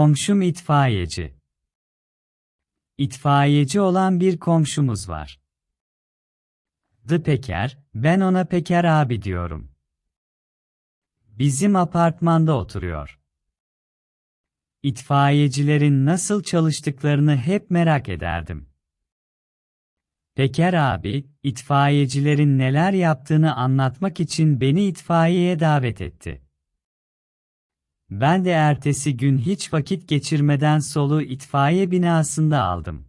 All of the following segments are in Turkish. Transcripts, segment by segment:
Komşum itfaiyeci. İtfaiyeci olan bir komşumuz var. The Peker, ben ona Peker abi diyorum. Bizim apartmanda oturuyor. İtfaiyecilerin nasıl çalıştıklarını hep merak ederdim. Peker abi, itfaiyecilerin neler yaptığını anlatmak için beni itfaiyeye davet etti. Ben de ertesi gün hiç vakit geçirmeden solu itfaiye binasında aldım.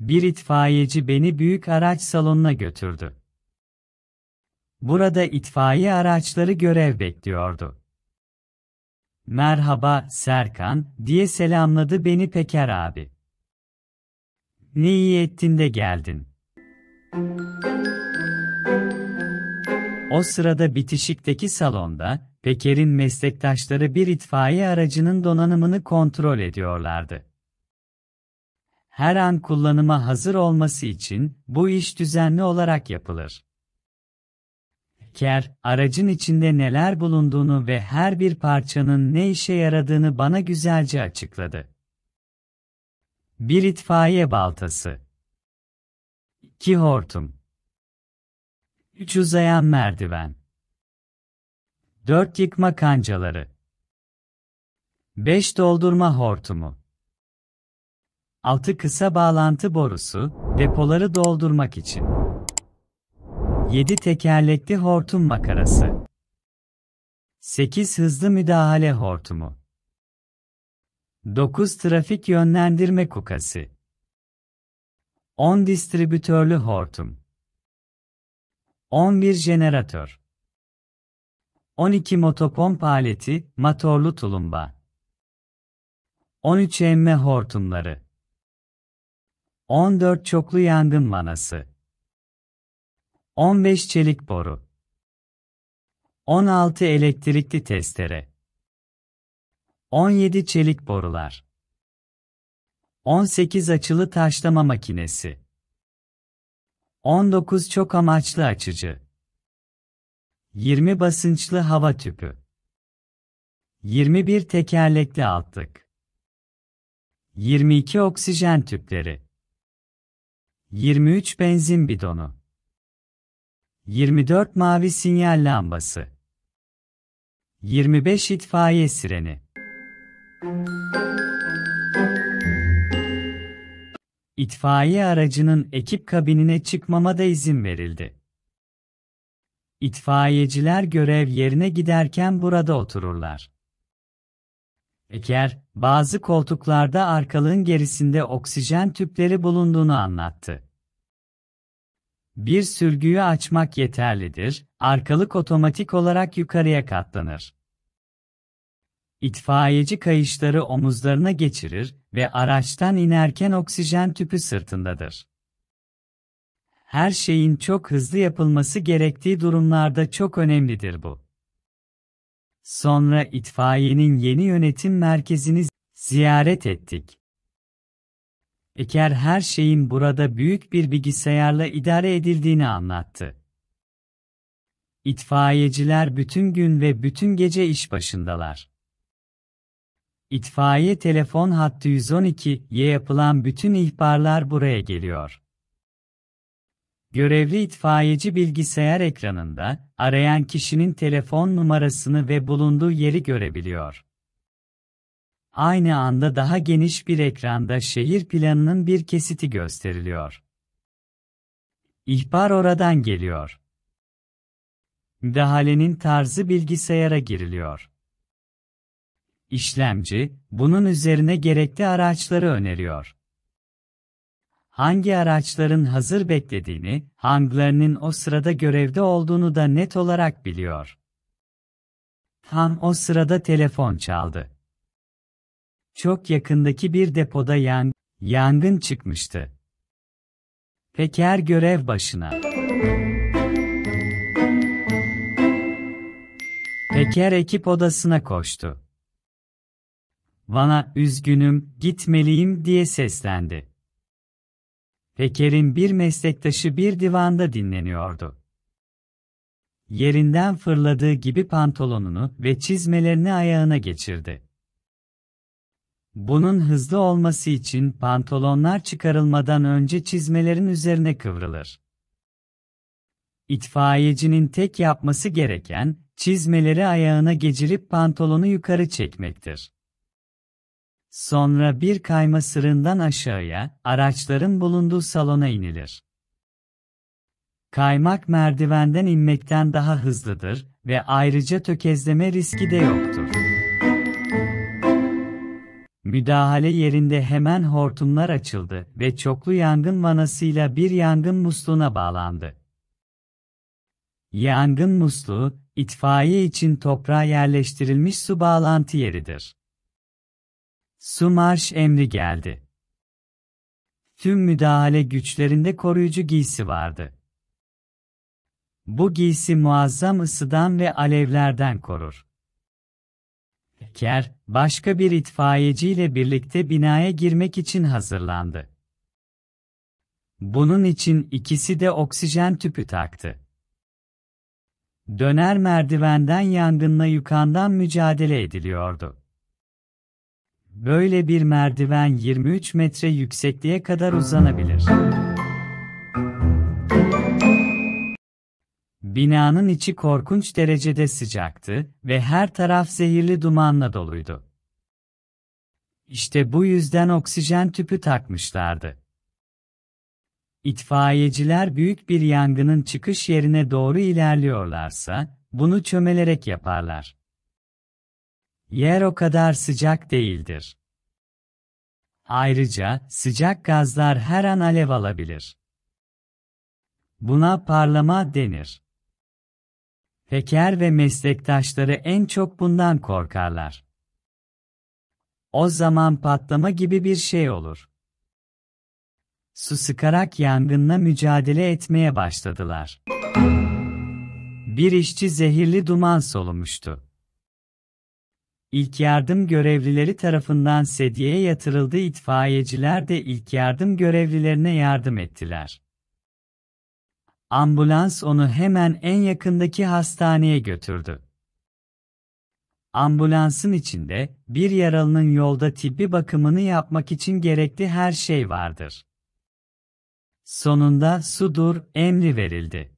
Bir itfaiyeci beni büyük araç salonuna götürdü. Burada itfaiye araçları görev bekliyordu. Merhaba Serkan diye selamladı beni Peker abi. Ne iyi ettin de geldin. O sırada bitişikteki salonda Peker'in meslektaşları bir itfaiye aracının donanımını kontrol ediyorlardı. Her an kullanıma hazır olması için bu iş düzenli olarak yapılır. Peker, aracın içinde neler bulunduğunu ve her bir parçanın ne işe yaradığını bana güzelce açıkladı. Bir itfaiye baltası. 2 hortum. 3 uzayan merdiven. 4 yıkma kancaları 5 doldurma hortumu 6 kısa bağlantı borusu depoları doldurmak için 7 tekerlekli hortum makarası 8 hızlı müdahale hortumu 9 trafik yönlendirme kukası 10 distribütörlü hortum 11 jeneratör 12 motopomp aleti, motorlu tulumba. 13 emme hortumları. 14 çoklu yangın manası. 15 çelik boru. 16 elektrikli testere. 17 çelik borular. 18 açılı taşlama makinesi. 19 çok amaçlı açıcı. 20 basınçlı hava tüpü. 21 tekerlekli attık. 22 oksijen tüpleri. 23 benzin bidonu. 24 mavi sinyal lambası. 25 itfaiye sireni. İtfaiye aracının ekip kabinine çıkmama da izin verildi. İtfaiyeciler görev yerine giderken burada otururlar. Eker, bazı koltuklarda arkalığın gerisinde oksijen tüpleri bulunduğunu anlattı. Bir sürgüyü açmak yeterlidir, arkalık otomatik olarak yukarıya katlanır. İtfaiyeci kayışları omuzlarına geçirir ve araçtan inerken oksijen tüpü sırtındadır her şeyin çok hızlı yapılması gerektiği durumlarda çok önemlidir bu. Sonra itfaiyenin yeni yönetim merkezini ziyaret ettik. Eker her şeyin burada büyük bir bilgisayarla idare edildiğini anlattı. İtfaiyeciler bütün gün ve bütün gece iş başındalar. İtfaiye telefon hattı 112'ye yapılan bütün ihbarlar buraya geliyor. Görevli itfaiyeci bilgisayar ekranında arayan kişinin telefon numarasını ve bulunduğu yeri görebiliyor. Aynı anda daha geniş bir ekranda şehir planının bir kesiti gösteriliyor. İhbar oradan geliyor. Müdahalenin tarzı bilgisayara giriliyor. İşlemci, bunun üzerine gerekli araçları öneriyor hangi araçların hazır beklediğini, hangilerinin o sırada görevde olduğunu da net olarak biliyor. Tam o sırada telefon çaldı. Çok yakındaki bir depoda yang, yangın çıkmıştı. Peker görev başına. Peker ekip odasına koştu. Van'a üzgünüm, gitmeliyim diye seslendi. Peker'in bir meslektaşı bir divanda dinleniyordu. Yerinden fırladığı gibi pantolonunu ve çizmelerini ayağına geçirdi. Bunun hızlı olması için pantolonlar çıkarılmadan önce çizmelerin üzerine kıvrılır. İtfaiyecinin tek yapması gereken, çizmeleri ayağına geçirip pantolonu yukarı çekmektir. Sonra bir kayma sırından aşağıya, araçların bulunduğu salona inilir. Kaymak merdivenden inmekten daha hızlıdır ve ayrıca tökezleme riski de yoktur. Müdahale yerinde hemen hortumlar açıldı ve çoklu yangın vanasıyla bir yangın musluğuna bağlandı. Yangın musluğu, itfaiye için toprağa yerleştirilmiş su bağlantı yeridir. Su marş emri geldi. Tüm müdahale güçlerinde koruyucu giysi vardı. Bu giysi muazzam ısıdan ve alevlerden korur. Ker, başka bir itfaiyeciyle birlikte binaya girmek için hazırlandı. Bunun için ikisi de oksijen tüpü taktı. Döner merdivenden yangınla yukandan mücadele ediliyordu. Böyle bir merdiven 23 metre yüksekliğe kadar uzanabilir. Binanın içi korkunç derecede sıcaktı ve her taraf zehirli dumanla doluydu. İşte bu yüzden oksijen tüpü takmışlardı. İtfaiyeciler büyük bir yangının çıkış yerine doğru ilerliyorlarsa, bunu çömelerek yaparlar. Yer o kadar sıcak değildir. Ayrıca sıcak gazlar her an alev alabilir. Buna parlama denir. Peker ve meslektaşları en çok bundan korkarlar. O zaman patlama gibi bir şey olur. Su sıkarak yangınla mücadele etmeye başladılar. Bir işçi zehirli duman solumuştu. İlk yardım görevlileri tarafından sedyeye yatırıldı itfaiyeciler de ilk yardım görevlilerine yardım ettiler. Ambulans onu hemen en yakındaki hastaneye götürdü. Ambulansın içinde, bir yaralının yolda tibbi bakımını yapmak için gerekli her şey vardır. Sonunda su dur emri verildi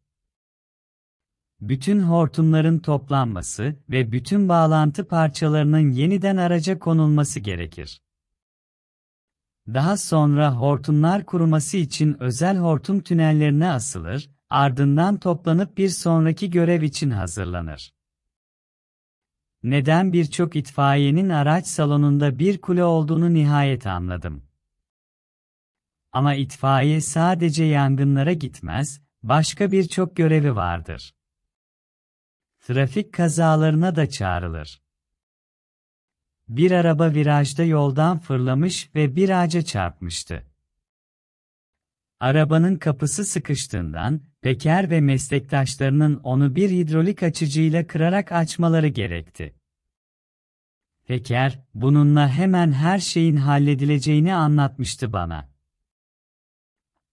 bütün hortumların toplanması ve bütün bağlantı parçalarının yeniden araca konulması gerekir. Daha sonra hortumlar kuruması için özel hortum tünellerine asılır, ardından toplanıp bir sonraki görev için hazırlanır. Neden birçok itfaiyenin araç salonunda bir kule olduğunu nihayet anladım. Ama itfaiye sadece yangınlara gitmez, başka birçok görevi vardır trafik kazalarına da çağrılır. Bir araba virajda yoldan fırlamış ve bir ağaca çarpmıştı. Arabanın kapısı sıkıştığından, Peker ve meslektaşlarının onu bir hidrolik açıcıyla kırarak açmaları gerekti. Peker, bununla hemen her şeyin halledileceğini anlatmıştı bana.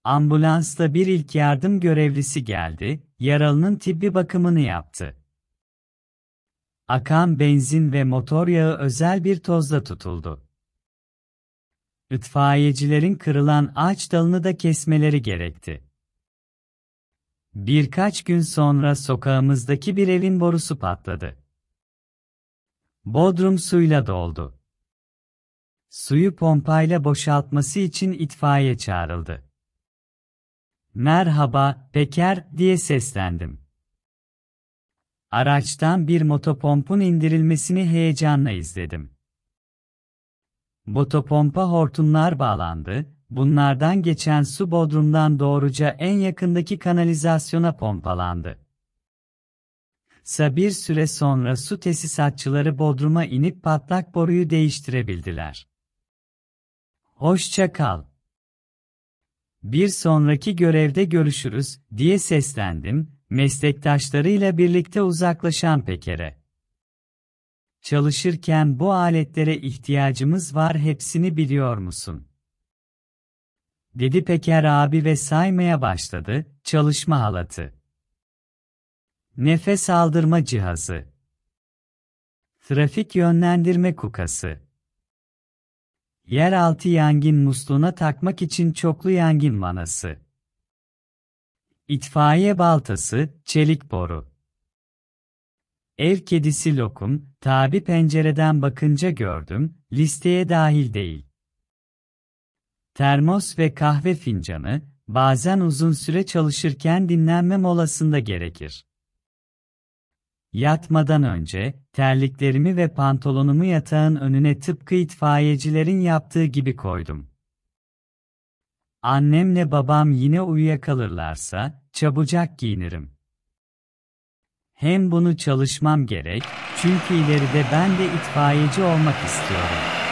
Ambulansla bir ilk yardım görevlisi geldi, yaralının tibbi bakımını yaptı. Akan benzin ve motor yağı özel bir tozla tutuldu. İtfaiyecilerin kırılan ağaç dalını da kesmeleri gerekti. Birkaç gün sonra sokağımızdaki bir evin borusu patladı. Bodrum suyla doldu. Suyu pompayla boşaltması için itfaiye çağrıldı. Merhaba, Peker diye seslendim. Araçtan bir motopompun indirilmesini heyecanla izledim. Motopompa hortumlar bağlandı, bunlardan geçen su bodrumdan doğruca en yakındaki kanalizasyona pompalandı. Sa bir süre sonra su tesisatçıları bodruma inip patlak boruyu değiştirebildiler. Hoşça kal. Bir sonraki görevde görüşürüz diye seslendim meslektaşlarıyla birlikte uzaklaşan Peker'e. Çalışırken bu aletlere ihtiyacımız var hepsini biliyor musun? Dedi Peker abi ve saymaya başladı, çalışma halatı. Nefes aldırma cihazı. Trafik yönlendirme kukası. Yeraltı yangın musluğuna takmak için çoklu yangın manası. İtfaiye baltası, çelik boru. Ev kedisi lokum, tabi pencereden bakınca gördüm, listeye dahil değil. Termos ve kahve fincanı, bazen uzun süre çalışırken dinlenme molasında gerekir. Yatmadan önce, terliklerimi ve pantolonumu yatağın önüne tıpkı itfaiyecilerin yaptığı gibi koydum. Annemle babam yine uyuyakalırlarsa, çabucak giyinirim. Hem bunu çalışmam gerek, çünkü ileride ben de itfaiyeci olmak istiyorum.